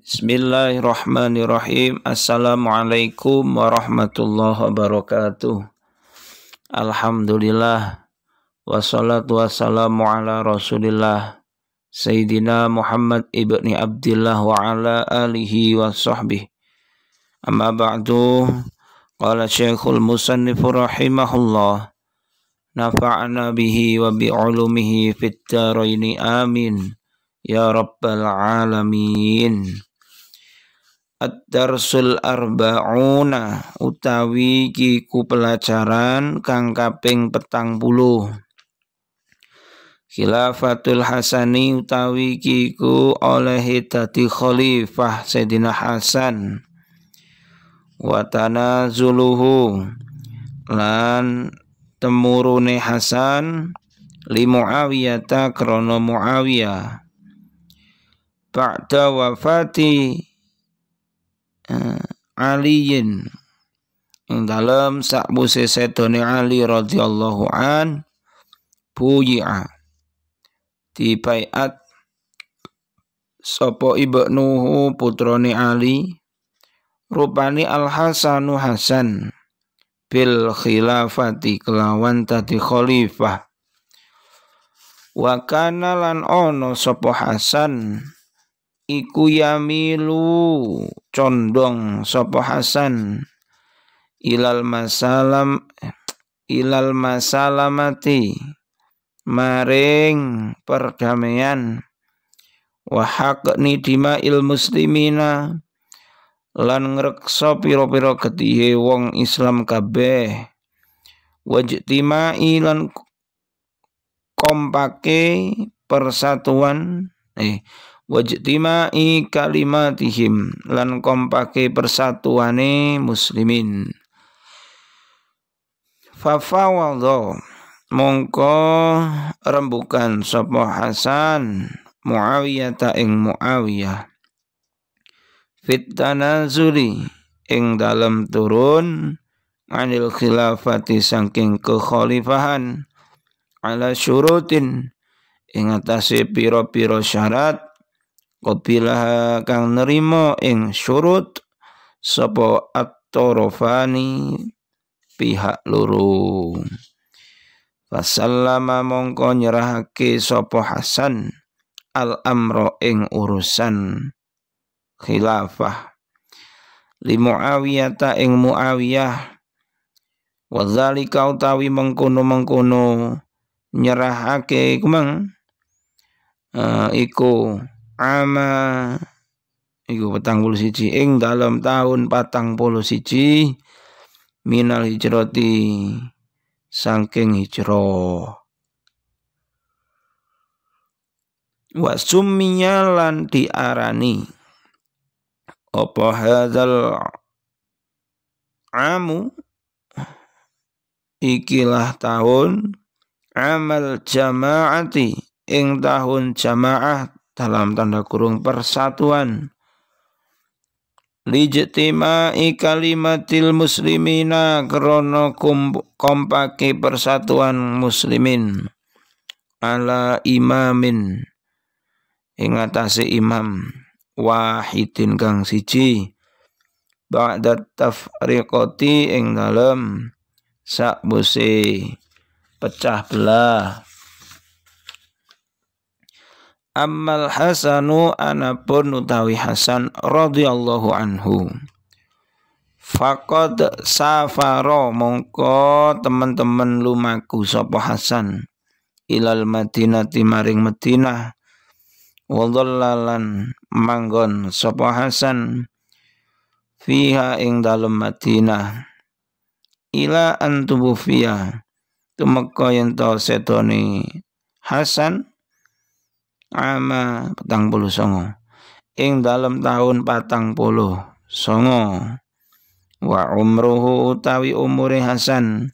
Bismillahirrahmanirrahim. Assalamualaikum warahmatullahi wabarakatuh. Alhamdulillah. Wassalatu wassalamu ala rasulillah. Sayyidina Muhammad ibni Abdullah wa ala alihi wa sahbihi. Amma ba'du. Qala syekhul musannifu rahimahullah. Nafa'na bihi wa bi'ulumihi fit amin. Ya Rabbal Alamin. Ad-darsul arbauna utawi kiku pelajaran kang kaping petang puluh. Khilafatul Hasani utawi kiku oleh dadi khalifah Sayyidina Hasan. Watana zuluhu lan temurune Hasan li Muawiyah krono Muawiyah. Ba'da wafati Eh, Aliyin dalam dalem sakbuse sedone Ali radhiyallahu an buyi'a dibaiat sapa ibnuhu putroni Ali rupani Al Hasanu Hasan bil khilafati kelawan tadi khalifah wa kana lan ono sopo Hasan iku yamilu condong sopo Hasan ilal masalam ilal masalamati maring perdamaian wa haqni il muslimina lan ngrekso pira-pira getihe wong Islam kabeh wajtima ilan kompake persatuan eh wajtima'i kalimatihim lan kompake persatuane muslimin fafawadha mongko rembukan sapa Hasan Muawiyah ta ing Muawiyah tanazuri ing dalam turun anil khilafati saking kekhalifahan ala syurutin ing atase pira-pira syarat Kopilah kang nerimo ing surut sopo at pihak luru. Fasallama mongko nyerahake sopo Hasan al amro ing urusan khilafah li Muawiyah ing Muawiyah wadzalika utawi mengkono-mengkono nyerahake kumang uh, iku ama iku petang puluh siji ing dalam tahun patang puluh siji minal hijroti sangking hijroh wa sumiyalan lan diarani apa hadzal amu ikilah tahun amal jamaati ing tahun jamaah dalam tanda kurung persatuan lijtima'i kalimatil muslimina krono kompaki persatuan muslimin ala imamin ingatasi imam wahidin kang siji ba'da tafriqati ing dalem sakbuse pecah belah Ammal Hasanu anapun utawi Hasan radhiyallahu anhu. Fakot safaro mongko teman-teman lumaku sopo Hasan ilal Madinah timaring Madinah wadhallalan manggon sopo Hasan fiha ing dalam Madinah ila antubu fiha tumeka yen to Hasan ama petang puluh songo ing dalam tahun patang puluh songo wa umruhu utawi umure Hasan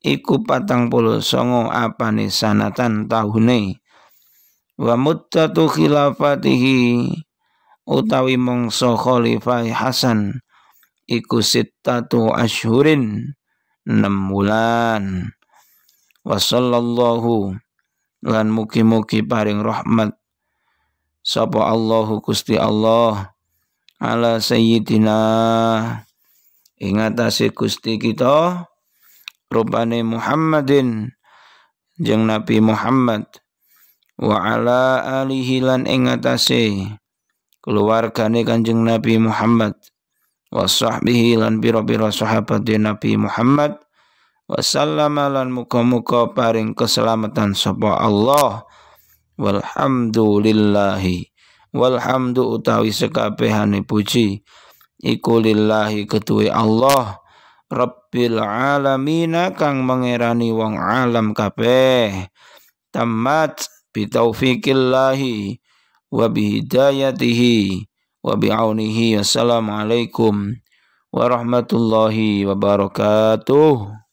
iku patang puluh songo apa nih sanatan tahune wa muddatu khilafatihi utawi mongso khalifah Hasan iku sitatu ashurin enam bulan wa sallallahu lan muki muki paring rahmat sapa Allahu kusti Allah ala sayyidina ing kusti Gusti kita rupane Muhammadin jeng Nabi Muhammad wa ala alihi lan ing atase keluargane Kanjeng Nabi Muhammad wa sahbihi lan biro-biro sahabat Nabi Muhammad wasallama lan muka muga paring keselamatan sapa Allah walhamdulillahi walhamdu utawi sekabehane puji iku lillahi ketuwe Allah Rabbil alamina kang mengerani wong alam kabeh tamat bitaufiqillahi wa bihidayatihi wa bi'aunihi assalamualaikum warahmatullahi wabarakatuh